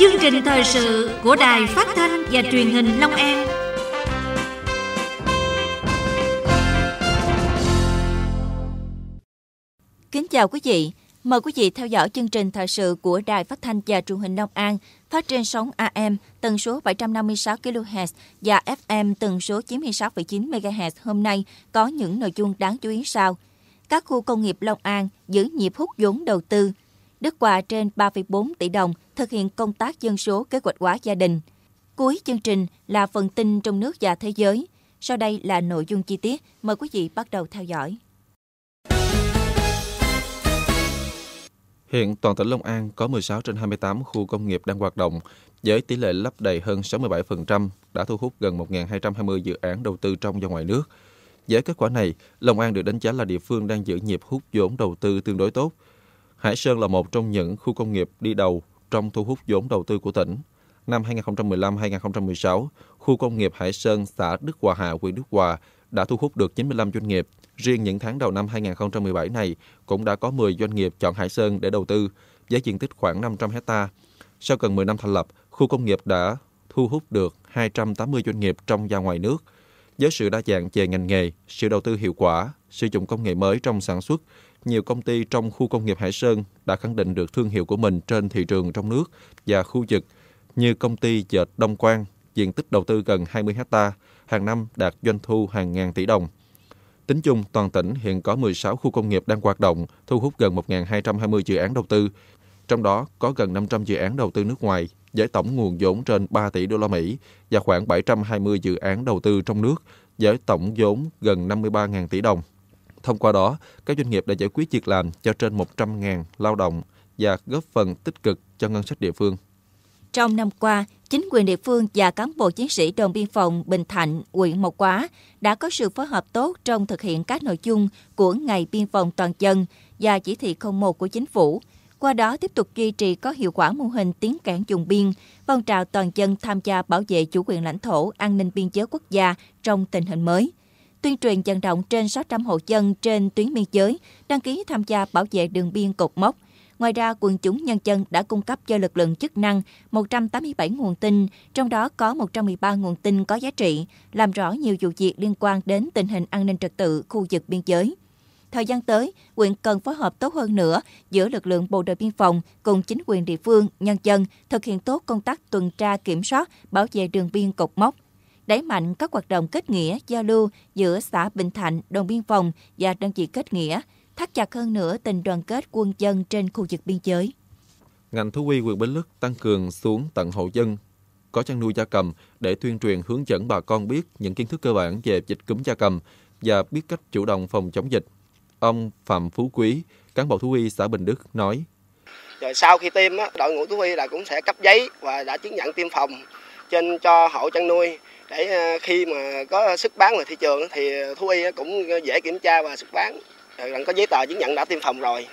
chương trình thời sự của đài phát thanh và truyền hình Long An. Kính chào quý vị, mời quý vị theo dõi chương trình thời sự của đài phát thanh và truyền hình Long An phát trên sóng AM tần số 756 kHz và FM tần số 96,9 MHz hôm nay có những nội dung đáng chú ý sau. Các khu công nghiệp Long An giữ nhịp hút vốn đầu tư, Đức quà trên 3,4 tỷ đồng thực hiện công tác dân số kế hoạch hóa gia đình. Cuối chương trình là phần tin trong nước và thế giới. Sau đây là nội dung chi tiết. Mời quý vị bắt đầu theo dõi. Hiện toàn tỉnh Long An có 16 trên 28 khu công nghiệp đang hoạt động, với tỷ lệ lấp đầy hơn 67%, đã thu hút gần 1.220 dự án đầu tư trong và ngoài nước. Với kết quả này, Long An được đánh giá là địa phương đang giữ nhịp hút vốn đầu tư tương đối tốt – Hải Sơn là một trong những khu công nghiệp đi đầu trong thu hút vốn đầu tư của tỉnh. Năm 2015-2016, khu công nghiệp Hải Sơn, xã Đức Hòa Hạ, huyện Đức Hòa đã thu hút được 95 doanh nghiệp. Riêng những tháng đầu năm 2017 này cũng đã có 10 doanh nghiệp chọn Hải Sơn để đầu tư, với diện tích khoảng 500 hecta. Sau gần 10 năm thành lập, khu công nghiệp đã thu hút được 280 doanh nghiệp trong và ngoài nước. Với sự đa dạng về ngành nghề, sự đầu tư hiệu quả, sử dụng công nghệ mới trong sản xuất, nhiều công ty trong khu công nghiệp Hải Sơn đã khẳng định được thương hiệu của mình trên thị trường trong nước và khu vực như công ty dệt Đông Quang, diện tích đầu tư gần 20 hecta, hàng năm đạt doanh thu hàng ngàn tỷ đồng. Tính chung, toàn tỉnh hiện có 16 khu công nghiệp đang hoạt động, thu hút gần 1.220 dự án đầu tư, trong đó có gần 500 dự án đầu tư nước ngoài với tổng nguồn vốn trên 3 tỷ đô la Mỹ và khoảng 720 dự án đầu tư trong nước với tổng vốn gần 53.000 tỷ đồng. Thông qua đó, các doanh nghiệp đã giải quyết việc làm cho trên 100.000 lao động và góp phần tích cực cho ngân sách địa phương. Trong năm qua, chính quyền địa phương và cán bộ chiến sĩ đồn biên phòng Bình Thạnh, huyện Mộc Quá đã có sự phối hợp tốt trong thực hiện các nội dung của Ngày Biên phòng Toàn dân và Chỉ thị 01 của Chính phủ, qua đó tiếp tục duy trì có hiệu quả mô hình tiến cảng dùng biên, phong trào toàn dân tham gia bảo vệ chủ quyền lãnh thổ, an ninh biên giới quốc gia trong tình hình mới tuyên truyền vận động trên 600 hộ dân trên tuyến biên giới đăng ký tham gia bảo vệ đường biên cột mốc. Ngoài ra, quần chúng nhân dân đã cung cấp cho lực lượng chức năng 187 nguồn tin, trong đó có 113 nguồn tin có giá trị, làm rõ nhiều vụ việc liên quan đến tình hình an ninh trật tự khu vực biên giới. Thời gian tới, huyện cần phối hợp tốt hơn nữa giữa lực lượng bộ đội biên phòng cùng chính quyền địa phương, nhân dân thực hiện tốt công tác tuần tra kiểm soát, bảo vệ đường biên cột mốc, đẩy mạnh các hoạt động kết nghĩa, giao lưu giữa xã Bình Thạnh, đồn biên phòng và đơn vị kết nghĩa, thắt chặt hơn nữa tình đoàn kết quân dân trên khu vực biên giới. Ngành thú y huyện Bến Lức tăng cường xuống tận hộ dân có chăn nuôi gia cầm để tuyên truyền hướng dẫn bà con biết những kiến thức cơ bản về dịch cúm gia cầm và biết cách chủ động phòng chống dịch. Ông Phạm Phú Quý, cán bộ thú y xã Bình Đức nói: Rồi sau khi tiêm đội ngũ thú y là cũng sẽ cấp giấy và đã chứng nhận tiêm phòng trên cho hộ chăn nuôi để ờ, khi mà có xuất bán ngoài thị trường thì thú y cũng dễ kiểm tra và xuất bán rằng có giấy tờ chứng nhận đã tiêm phòng rồi.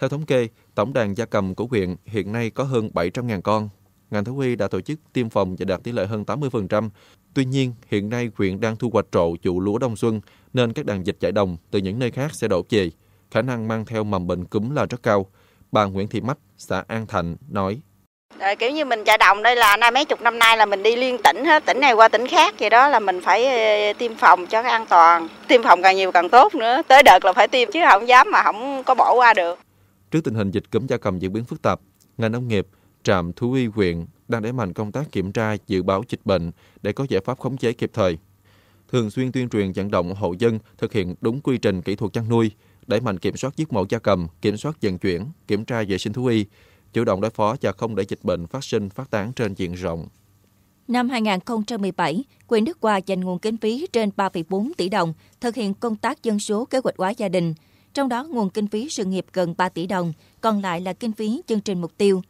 Theo thống kê, tổng đàn gia cầm của huyện hiện nay có hơn 700.000 con. Ngành thú y đã tổ chức tiêm phòng và đạt tỷ lệ hơn 80%. Tuy nhiên, hiện nay huyện đang thu hoạch trộ vụ lúa đông xuân nên các đàn dịch chạy đồng từ những nơi khác sẽ đổ về. Khả năng mang theo mầm bệnh cúm là rất cao. Bà Nguyễn Thị Mách, xã An Thạnh nói rồi, ờ, kiểu như mình chạy đồng đây là nay mấy chục năm nay là mình đi liên tỉnh hết tỉnh này qua tỉnh khác vậy đó là mình phải ờ, tiêm phòng cho cái an toàn tiêm phòng càng nhiều càng tốt nữa tới đợt là phải tiêm chứ không dám mà không có bỏ qua được trước tình hình dịch cúm gia cầm diễn biến phức tạp ngành nông nghiệp trạm thú y huyện đang đẩy mạnh công tác kiểm tra dự báo dịch bệnh để có giải pháp khống chế kịp thời thường xuyên tuyên truyền vận động hộ dân thực hiện đúng quy trình kỹ thuật chăn nuôi đẩy mạnh kiểm soát giết mổ gia cầm kiểm soát vận chuyển kiểm tra vệ sinh thú y chủ động đối phó và không để dịch bệnh phát sinh phát tán trên diện rộng. Năm 2017, quyền Đức Hòa dành nguồn kinh phí trên 3,4 tỷ đồng thực hiện công tác dân số kế hoạch hóa gia đình, trong đó nguồn kinh phí sự nghiệp gần 3 tỷ đồng, còn lại là kinh phí chương trình mục tiêu.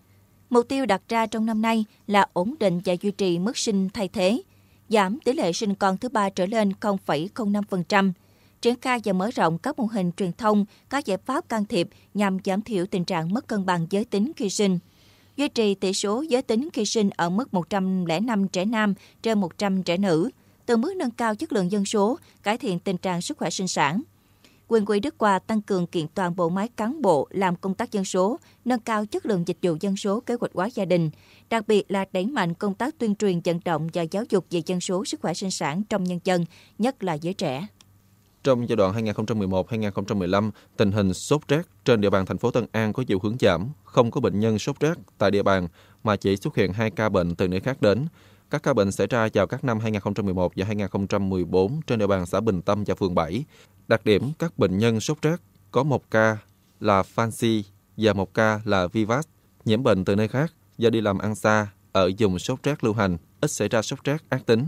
Mục tiêu đặt ra trong năm nay là ổn định và duy trì mức sinh thay thế, giảm tỷ lệ sinh con thứ ba trở lên 0,05%, triển khai và mở rộng các mô hình truyền thông, các giải pháp can thiệp nhằm giảm thiểu tình trạng mất cân bằng giới tính khi sinh duy trì tỷ số giới tính khi sinh ở mức 105 trẻ nam trên 100 trẻ nữ, từ bước nâng cao chất lượng dân số, cải thiện tình trạng sức khỏe sinh sản. Quyền quỹ Đức Hòa tăng cường kiện toàn bộ máy cán bộ làm công tác dân số, nâng cao chất lượng dịch vụ dân số kế hoạch hóa gia đình, đặc biệt là đẩy mạnh công tác tuyên truyền vận động và giáo dục về dân số sức khỏe sinh sản trong nhân dân, nhất là giới trẻ trong giai đoạn 2011-2015, tình hình sốt rét trên địa bàn thành phố Tân An có chiều hướng giảm, không có bệnh nhân sốt rét tại địa bàn mà chỉ xuất hiện hai ca bệnh từ nơi khác đến. Các ca bệnh xảy ra vào các năm 2011 và 2014 trên địa bàn xã Bình Tâm và phường 7. Đặc điểm các bệnh nhân sốt rét có một ca là Fancy và một ca là Vivas nhiễm bệnh từ nơi khác do đi làm ăn xa ở vùng sốt rét lưu hành, ít xảy ra sốt rét ác tính.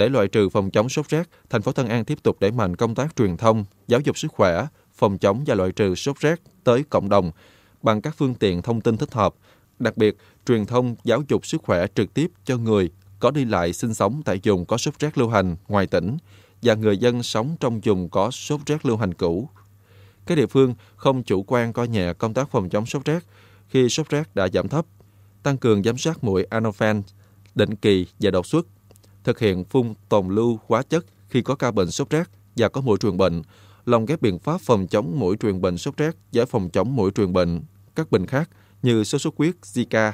Để loại trừ phòng chống sốt rét, thành phố Tân An tiếp tục đẩy mạnh công tác truyền thông, giáo dục sức khỏe, phòng chống và loại trừ sốt rét tới cộng đồng bằng các phương tiện thông tin thích hợp, đặc biệt truyền thông giáo dục sức khỏe trực tiếp cho người có đi lại sinh sống tại vùng có sốt rét lưu hành ngoài tỉnh và người dân sống trong vùng có sốt rét lưu hành cũ. Các địa phương không chủ quan coi nhẹ công tác phòng chống sốt rét khi sốt rét đã giảm thấp, tăng cường giám sát mũi Anophen định kỳ và đột xuất thực hiện phun tồn lưu hóa chất khi có ca bệnh sốt rét và có mũi truyền bệnh, lồng ghép biện pháp phòng chống mũi truyền bệnh sốt rét với phòng chống mũi truyền bệnh các bệnh khác như sốt xuất huyết, Zika,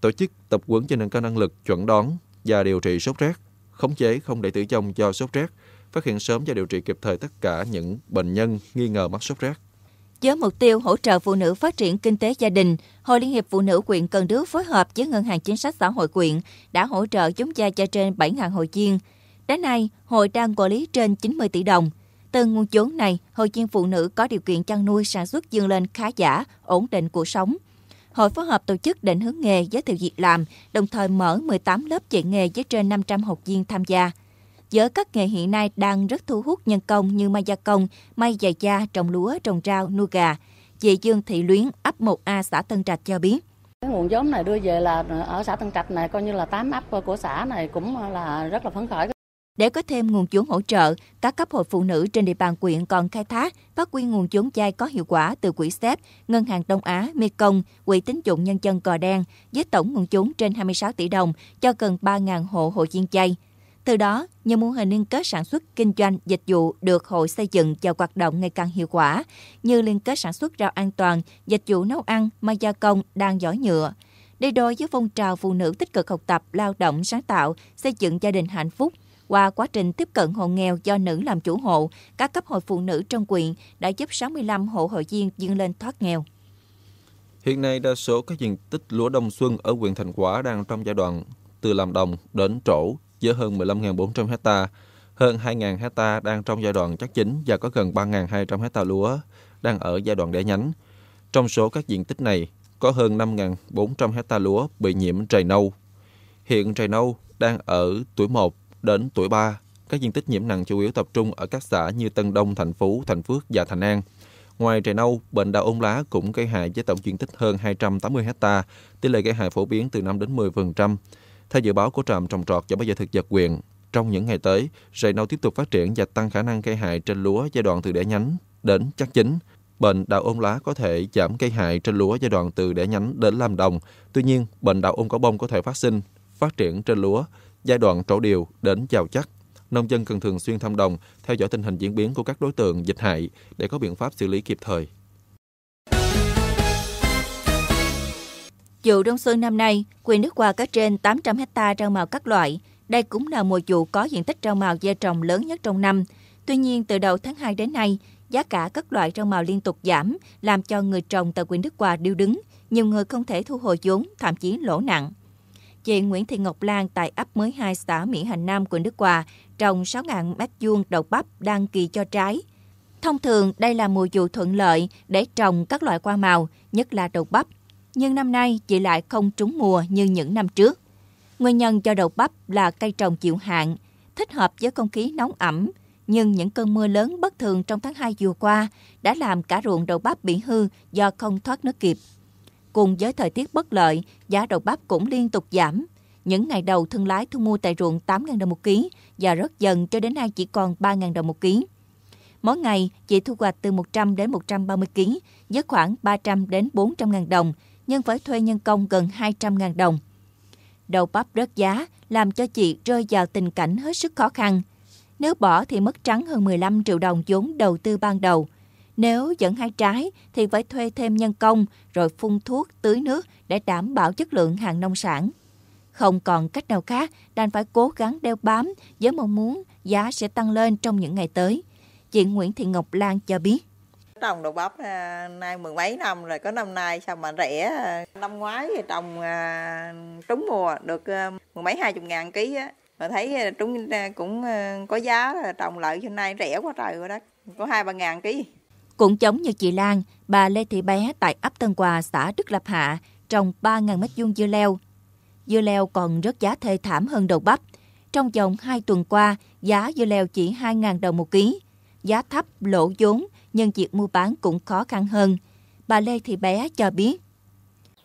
tổ chức tập huấn cho nâng cao năng lực chuẩn đoán và điều trị sốt rét, khống chế không để tử vong do sốt rét, phát hiện sớm và điều trị kịp thời tất cả những bệnh nhân nghi ngờ mắc sốt rét. Với mục tiêu hỗ trợ phụ nữ phát triển kinh tế gia đình, Hội Liên hiệp Phụ nữ quyện Cần Đước phối hợp với Ngân hàng Chính sách Xã hội quyện đã hỗ trợ chúng gia cho trên 7.000 hội viên. Đến nay, hội đang quản lý trên 90 tỷ đồng. Từ nguồn vốn này, hội viên phụ nữ có điều kiện chăn nuôi sản xuất dương lên khá giả, ổn định cuộc sống. Hội phối hợp tổ chức định hướng nghề giới thiệu việc làm, đồng thời mở 18 lớp dạy nghề với trên 500 học viên tham gia với các nghề hiện nay đang rất thu hút nhân công như may gia công, may giày da, trồng lúa, trồng rau, nuôi gà. Chị Dương Thị Luyến, ấp 1A xã Tân Trạch cho biết. Cái nguồn vốn này đưa về là ở xã Tân Trạch này coi như là 8 ấp của xã này cũng là rất là phấn khởi. Để có thêm nguồn vốn hỗ trợ, các cấp hội phụ nữ trên địa bàn quyện còn khai thác, phát huy nguồn vốn vay có hiệu quả từ quỹ SEP, Ngân hàng Đông Á, Mekong, Quỹ tín dụng nhân dân Cò Đen với tổng nguồn vốn trên 26 tỷ đồng cho gần 3.000 hộ hội viên chay. Từ đó, nhiều mô hình liên kết sản xuất, kinh doanh, dịch vụ được hội xây dựng và hoạt động ngày càng hiệu quả, như liên kết sản xuất rau an toàn, dịch vụ nấu ăn, may gia công, đan giỏi nhựa. Đi đôi với phong trào phụ nữ tích cực học tập, lao động, sáng tạo, xây dựng gia đình hạnh phúc, qua quá trình tiếp cận hộ nghèo do nữ làm chủ hộ, các cấp hội phụ nữ trong quyện đã giúp 65 hộ hội viên vươn lên thoát nghèo. Hiện nay, đa số các diện tích lúa đông xuân ở huyện Thành Quả đang trong giai đoạn từ làm đồng đến trổ, với hơn 15.400 ha, hơn 2.000 ha đang trong giai đoạn chắc chính và có gần 3.200 ha lúa đang ở giai đoạn đẻ nhánh. Trong số các diện tích này, có hơn 5.400 ha lúa bị nhiễm trầy nâu. Hiện trầy nâu đang ở tuổi 1 đến tuổi 3. Các diện tích nhiễm nặng chủ yếu tập trung ở các xã như Tân Đông, Thành Phú, Thành Phước và Thành An. Ngoài trầy nâu, bệnh đau ôn lá cũng gây hại với tổng diện tích hơn 280 ha, tỷ lệ gây hại phổ biến từ 5 đến 10%. Theo dự báo của trạm trồng trọt và bảo vệ thực vật quyền, trong những ngày tới, rầy nâu tiếp tục phát triển và tăng khả năng gây hại trên lúa giai đoạn từ đẻ nhánh đến chắc chín. Bệnh đào ôn lá có thể giảm gây hại trên lúa giai đoạn từ đẻ nhánh đến làm đồng. Tuy nhiên, bệnh đào ôn cỏ bông có thể phát sinh, phát triển trên lúa giai đoạn trổ điều đến giàu chắc. Nông dân cần thường xuyên thăm đồng, theo dõi tình hình diễn biến của các đối tượng dịch hại để có biện pháp xử lý kịp thời. Vụ đông xuân năm nay, quyền nước Hòa có trên 800 hecta rau màu các loại. Đây cũng là mùa vụ có diện tích rau màu gieo trồng lớn nhất trong năm. Tuy nhiên, từ đầu tháng 2 đến nay, giá cả các loại rau màu liên tục giảm, làm cho người trồng tại quyền Đức Hòa điêu đứng. Nhiều người không thể thu hồi vốn, thậm chí lỗ nặng. Chị Nguyễn Thị Ngọc Lan tại ấp mới 2 xã Mỹ Hành Nam, quyền Đức Hòa trồng 6.000 mét vuông đậu bắp đang kỳ cho trái. Thông thường, đây là mùa vụ thuận lợi để trồng các loại hoa màu, nhất là đậu bắp, nhưng năm nay chị lại không trúng mùa như những năm trước. Nguyên nhân cho đậu bắp là cây trồng chịu hạn, thích hợp với không khí nóng ẩm, nhưng những cơn mưa lớn bất thường trong tháng 2 vừa qua đã làm cả ruộng đậu bắp bị hư do không thoát nước kịp. Cùng với thời tiết bất lợi, giá đậu bắp cũng liên tục giảm. Những ngày đầu thương lái thu mua tại ruộng 8.000 đồng một ký và rất dần cho đến nay chỉ còn 3.000 đồng một ký. Mỗi ngày, chị thu hoạch từ 100 đến 130 ký với khoảng 300 đến 400 ngàn đồng, nhưng phải thuê nhân công gần 200.000 đồng. Đầu bắp rớt giá làm cho chị rơi vào tình cảnh hết sức khó khăn. Nếu bỏ thì mất trắng hơn 15 triệu đồng vốn đầu tư ban đầu. Nếu vẫn hai trái thì phải thuê thêm nhân công rồi phun thuốc, tưới nước để đảm bảo chất lượng hàng nông sản. Không còn cách nào khác, đành phải cố gắng đeo bám với mong muốn giá sẽ tăng lên trong những ngày tới. Chị Nguyễn Thị Ngọc Lan cho biết trồng đậu bắp à, nay mười mấy năm rồi có năm nay sao mà rẻ à, năm ngoái thì trồng à, trúng mùa được mười mấy hai chục ngàn ký á mà thấy trúng cũng có giá trồng lợi cho nay rẻ quá trời rồi đó có hai ba ngàn ký cũng giống như chị Lan bà Lê Thị Bé tại ấp Tân Quà xã Đức Lập Hạ trồng ba ngàn mét vuông dưa leo dưa leo còn rất giá thê thảm hơn đậu bắp trong vòng 2 tuần qua giá dưa leo chỉ 2.000 đồng một ký giá thấp lỗ vốn nhưng việc mua bán cũng khó khăn hơn. Bà Lê Thị Bé cho biết.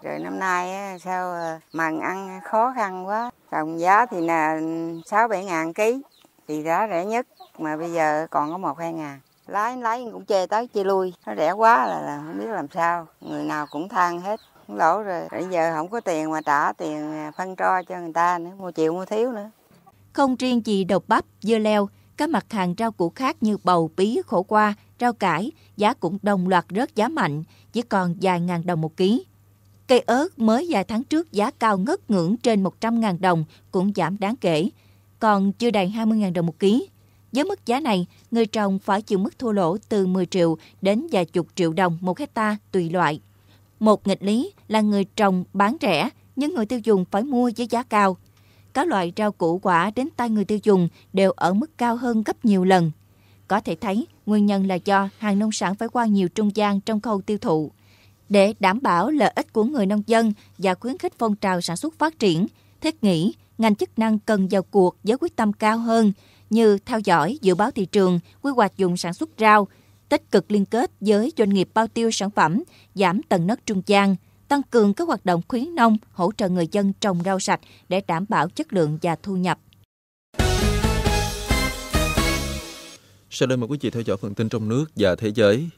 Rồi năm nay sao ờ, màng ăn khó khăn quá. trồng giá thì là 6-7 ngàn ký, thì giá rẻ nhất mà bây giờ còn có 1-2 ngàn lái lái cũng chê tới chê lui nó rẻ quá là, là không biết làm sao người nào cũng than hết cũng lỗ rồi bây giờ không có tiền mà trả tiền à, phân tro cho người ta nữa mua chịu mua thiếu nữa không riêng gì đậu bắp dưa leo các mặt hàng rau củ khác như bầu bí khổ qua rau cải, giá cũng đồng loạt rớt giá mạnh, chỉ còn vài ngàn đồng một ký. Cây ớt mới vài tháng trước giá cao ngất ngưỡng trên 100.000 đồng cũng giảm đáng kể, còn chưa đầy 20.000 đồng một ký. Với mức giá này, người trồng phải chịu mức thua lỗ từ 10 triệu đến vài chục triệu đồng một hecta tùy loại. Một nghịch lý là người trồng bán rẻ, nhưng người tiêu dùng phải mua với giá cao. Các loại rau củ quả đến tay người tiêu dùng đều ở mức cao hơn gấp nhiều lần có thể thấy, nguyên nhân là do hàng nông sản phải qua nhiều trung gian trong khâu tiêu thụ. Để đảm bảo lợi ích của người nông dân và khuyến khích phong trào sản xuất phát triển, thiết nghĩ ngành chức năng cần vào cuộc với quyết tâm cao hơn như theo dõi, dự báo thị trường, quy hoạch dùng sản xuất rau, tích cực liên kết với doanh nghiệp bao tiêu sản phẩm, giảm tầng nấc trung gian, tăng cường các hoạt động khuyến nông, hỗ trợ người dân trồng rau sạch để đảm bảo chất lượng và thu nhập. Sau đây mời quý vị theo dõi phần tin trong nước và thế giới.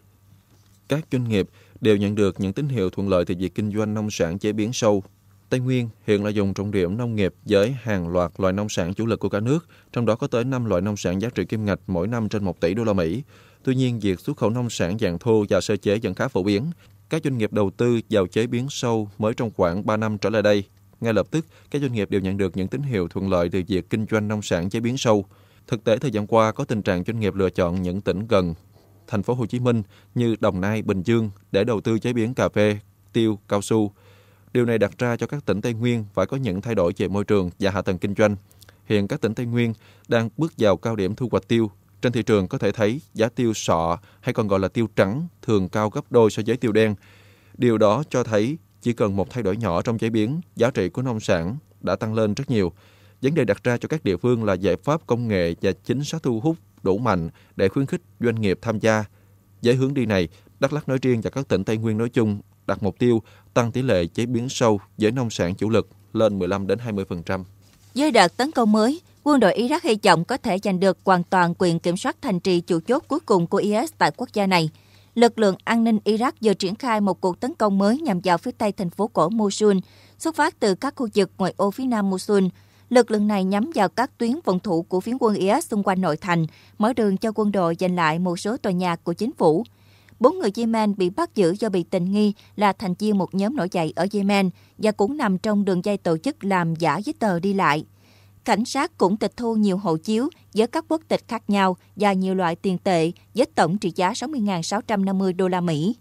Các doanh nghiệp đều nhận được những tín hiệu thuận lợi từ việc kinh doanh nông sản chế biến sâu. Tây Nguyên hiện là dùng trọng điểm nông nghiệp với hàng loạt loại nông sản chủ lực của cả nước, trong đó có tới 5 loại nông sản giá trị kim ngạch mỗi năm trên 1 tỷ đô la Mỹ. Tuy nhiên, việc xuất khẩu nông sản dạng thô và sơ chế vẫn khá phổ biến. Các doanh nghiệp đầu tư vào chế biến sâu mới trong khoảng 3 năm trở lại đây. Ngay lập tức, các doanh nghiệp đều nhận được những tín hiệu thuận lợi từ việc kinh doanh nông sản chế biến sâu. Thực tế thời gian qua có tình trạng doanh nghiệp lựa chọn những tỉnh gần thành phố Hồ Chí Minh như Đồng Nai, Bình Dương để đầu tư chế biến cà phê, tiêu, cao su. Điều này đặt ra cho các tỉnh Tây Nguyên phải có những thay đổi về môi trường và hạ tầng kinh doanh. Hiện các tỉnh Tây Nguyên đang bước vào cao điểm thu hoạch tiêu. Trên thị trường có thể thấy giá tiêu sọ hay còn gọi là tiêu trắng thường cao gấp đôi so với tiêu đen. Điều đó cho thấy chỉ cần một thay đổi nhỏ trong chế biến, giá trị của nông sản đã tăng lên rất nhiều. Vấn đề đặt ra cho các địa phương là giải pháp công nghệ và chính sách thu hút đủ mạnh để khuyến khích doanh nghiệp tham gia. Với hướng đi này, Đắk Lắk nói riêng và các tỉnh Tây Nguyên nói chung đặt mục tiêu tăng tỷ lệ chế biến sâu với nông sản chủ lực lên 15 đến 20%. Với đợt tấn công mới, quân đội Iraq hy vọng có thể giành được hoàn toàn quyền kiểm soát thành trì chủ chốt cuối cùng của IS tại quốc gia này. Lực lượng an ninh Iraq vừa triển khai một cuộc tấn công mới nhằm vào phía tây thành phố cổ Mosul, xuất phát từ các khu vực ngoài ô phía nam Mosul, Lực lượng này nhắm vào các tuyến vận thủ của phiến quân IS xung quanh nội thành, mở đường cho quân đội giành lại một số tòa nhà của chính phủ. Bốn người Yemen bị bắt giữ do bị tình nghi là thành viên một nhóm nổi dậy ở Yemen và cũng nằm trong đường dây tổ chức làm giả giấy tờ đi lại. Cảnh sát cũng tịch thu nhiều hộ chiếu với các quốc tịch khác nhau và nhiều loại tiền tệ với tổng trị giá 60.650 đô la Mỹ.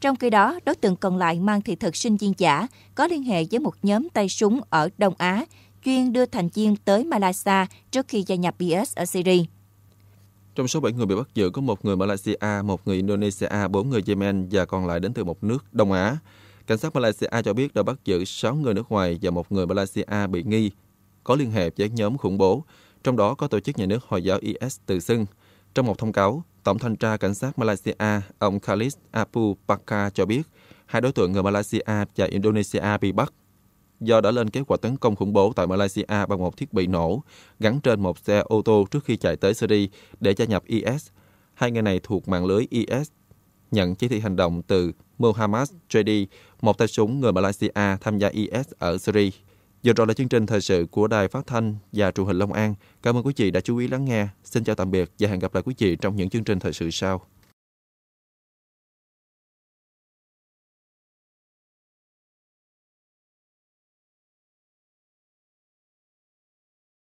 Trong khi đó, đối tượng còn lại mang thị thực sinh viên giả có liên hệ với một nhóm tay súng ở Đông Á chuyên đưa thành viên tới Malaysia trước khi gia nhập IS ở Syria. Trong số 7 người bị bắt giữ có một người Malaysia, một người Indonesia, 4 người Yemen và còn lại đến từ một nước Đông Á. Cảnh sát Malaysia cho biết đã bắt giữ 6 người nước ngoài và một người Malaysia bị nghi có liên hệ với nhóm khủng bố, trong đó có tổ chức nhà nước Hồi giáo IS tự xưng. Trong một thông cáo, Tổng thanh tra cảnh sát Malaysia, ông Khalid Abu Bakar cho biết, hai đối tượng người Malaysia và Indonesia bị bắt do đã lên kế hoạch tấn công khủng bố tại Malaysia bằng một thiết bị nổ gắn trên một xe ô tô trước khi chạy tới Syria để gia nhập IS. Hai người này thuộc mạng lưới IS nhận chỉ thị hành động từ Mohammad Jedi, một tay súng người Malaysia tham gia IS ở Syria. Vừa rồi là chương trình thời sự của Đài Phát Thanh và Truyền hình Long An. Cảm ơn quý vị đã chú ý lắng nghe. Xin chào tạm biệt và hẹn gặp lại quý vị trong những chương trình thời sự sau.